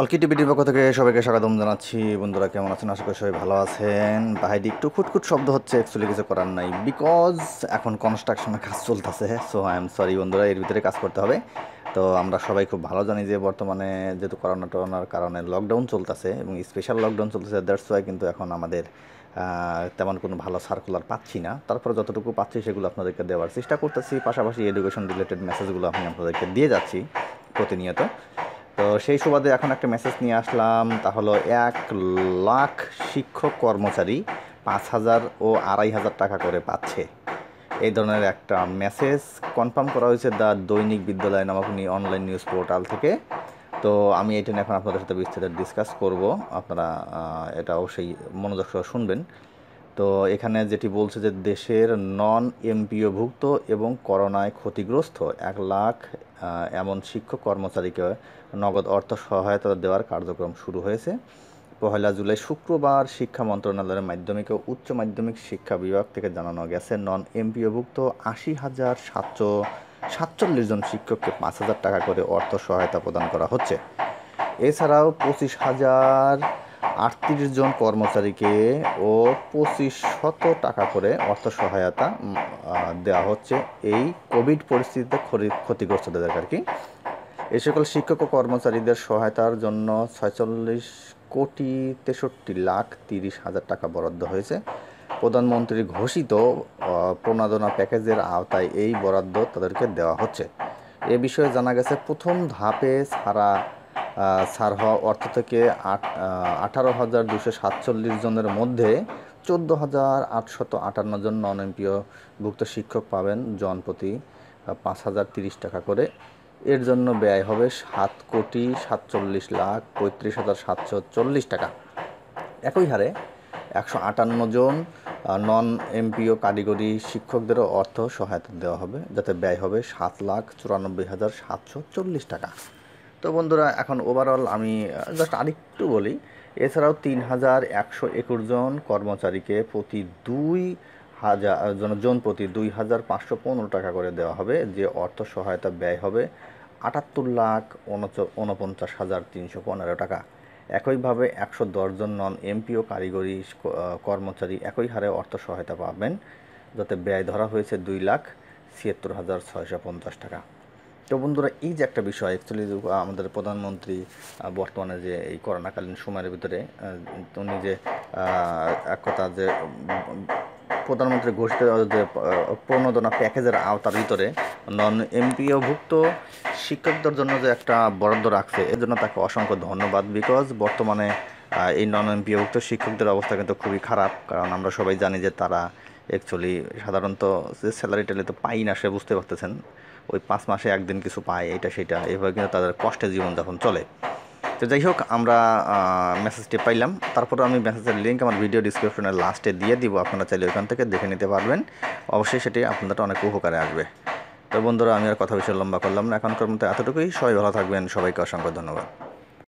অলকি টিভিটির পক্ষ থেকে সবাইকে স্বাগতম জানাচ্ছি বন্ধুরা কেমন আছেন আশা করি সবাই ভালো আছেন বাইরে একটু খুটখুট শব্দ হচ্ছে অ্যাকচুয়ালি কিছু করার নাই বিকজ এখন কনস্ট্রাকশনের কাজ চলতেছে সো আই এম সরি বন্ধুরা এর ভিতরে কাজ করতে হবে তো আমরা সবাই খুব ভালো জানি যে বর্তমানে যেহেতু করোনা টোনার কারণে লকডাউন চলতেছে এবং স্পেশাল লকডাউন চলতেছে দ্যাটস ওয়াই কিন্তু এখন আমাদের তেমন কোনো ভালো সার্কুলার পাচ্ছি না তারপরে যতটুকু পাচ্ছি সেগুলো আপনাদেরকে দেওয়ার চেষ্টা করতেছি পাশাপাশি এডুকেশন রিলেটেড মেসেজগুলো আমি আপনাদেরকে দিয়ে যাচ্ছি প্রতিনিয়ত তো সেই সুবাদে এখন একটা মেসেজ নিয়ে আসলাম তা হলো এক লাখ শিক্ষক কর্মচারী পাঁচ হাজার ও আড়াই হাজার টাকা করে পাচ্ছে এই ধরনের একটা মেসেজ কনফার্ম করা হয়েছে দ্য দৈনিক বিদ্যালয় নামক অনলাইন নিউজ পোর্টাল থেকে তো আমি এটা নিয়ে এখন আপনাদের সাথে বিস্তারিত ডিসকাস করব আপনারা এটা অবশ্যই মনোযোগ সহ শুনবেন তো এখানে যেটি বলছে যে দেশের নন এমপিওভুক্ত এবং করোনায় ক্ষতিগ্রস্ত এক লাখ এমন শিক্ষক কর্মচারীকে নগদ অর্থ সহায়তা দেওয়ার কার্যক্রম শুরু হয়েছে পহেলা জুলাই শুক্রবার শিক্ষা মন্ত্রণালয়ের মাধ্যমিক ও উচ্চ মাধ্যমিক শিক্ষা বিভাগ থেকে জানানো গেছে নন এমপিওভুক্ত আশি হাজার সাতশো সাতচল্লিশ জন শিক্ষককে পাঁচ হাজার টাকা করে অর্থ সহায়তা প্রদান করা হচ্ছে এছাড়াও পঁচিশ হাজার আটত্রিশ জন কর্মচারীকে ও পঁচিশ শত টাকা করে অর্থ সহায়তা দেওয়া হচ্ছে এই কোভিড পরিস্থিতিতে ক্ষতিগ্রস্তদের আর কি এ সকল শিক্ষক ও কর্মচারীদের সহায়তার জন্য ছয়চল্লিশ কোটি তেষট্টি লাখ তিরিশ হাজার টাকা বরাদ্দ হয়েছে প্রধানমন্ত্রী ঘোষিত প্রণোদনা প্যাকেজের আওতায় এই বরাদ্দ তাদেরকে দেওয়া হচ্ছে এ বিষয়ে জানা গেছে প্রথম ধাপে সারা সার হওয়া অর্থ থেকে আট আঠারো হাজার দুশো সাতচল্লিশ জনের মধ্যে চোদ্দো হাজার আটশত আটান্ন জন নন এমপিওভুক্ত শিক্ষক পাবেন জন প্রতি পাঁচ হাজার তিরিশ টাকা করে এর জন্য ব্যয় হবে সাত কোটি সাতচল্লিশ লাখ পঁয়ত্রিশ হাজার সাতশো চল্লিশ টাকা একই হারে একশো আটান্ন জন নন এমপিও কারিগরি শিক্ষকদেরও অর্থ সহায়তা দেওয়া হবে যাতে ব্যয় হবে সাত লাখ চুরানব্বই হাজার সাতশো চল্লিশ টাকা তো বন্ধুরা এখন ওভারঅল আমি জাস্ট আরেকটু বলি এছাড়াও তিন হাজার একশো একুশ জন কর্মচারীকে প্রতি দুই হাজার জন প্রতি দুই হাজার পাঁচশো পনেরো টাকা করে দেওয়া হবে যে অর্থ সহায়তা ব্যয় হবে আটাত্তর লাখ উনপঞ্চাশ হাজার তিনশো পনেরো টাকা একইভাবে একশো জন নন এমপিও কারিগরি কর্মচারী একই হারে অর্থ সহায়তা পাবেন যাতে ব্যয় ধরা হয়েছে দুই লাখ ছিয়াত্তর হাজার ছয়শো পঞ্চাশ টাকা তো বন্ধুরা এই যে একটা বিষয় অ্যাকচুয়ালি আমাদের প্রধানমন্ত্রী বর্তমানে যে এই করোনাকালীন সময়ের ভিতরে উনি যে এক কথা যে প্রধানমন্ত্রী ঘোষিত যে প্রণোদনা প্যাকেজের আওতার ভিতরে নন এমপিওভুক্ত শিক্ষকদের জন্য যে একটা বরাদ্দ রাখছে এর জন্য তাকে অসংখ্য ধন্যবাদ বিকজ বর্তমানে এই নন এমপিওভুক্ত শিক্ষকদের অবস্থা কিন্তু খুবই খারাপ কারণ আমরা সবাই জানি যে তারা অ্যাকচুয়ালি সাধারণত স্যালারি ট্যালি তো পাই না সে বুঝতে পারতেছেন ওই পাঁচ মাসে একদিন কিছু পায় এটা সেটা এভাবে কিন্তু তাদের কষ্টে জীবনযাপন চলে তো যাই হোক আমরা মেসেজটি পাইলাম তারপর আমি মেসেজের লিঙ্ক আমার ভিডিও ডিসক্রিপশনের লাস্টে দিয়ে দিব আপনারা চাইলে ওইখান থেকে দেখে নিতে পারবেন অবশ্যই সেটি আপনাদের অনেক উপকারে আসবে তো বন্ধুরা আমি আর কথা বিষয়ে লম্বা করলাম না এখনকার মতো এতটুকুই সবাই ভালো থাকবেন সবাইকে অসংখ্য ধন্যবাদ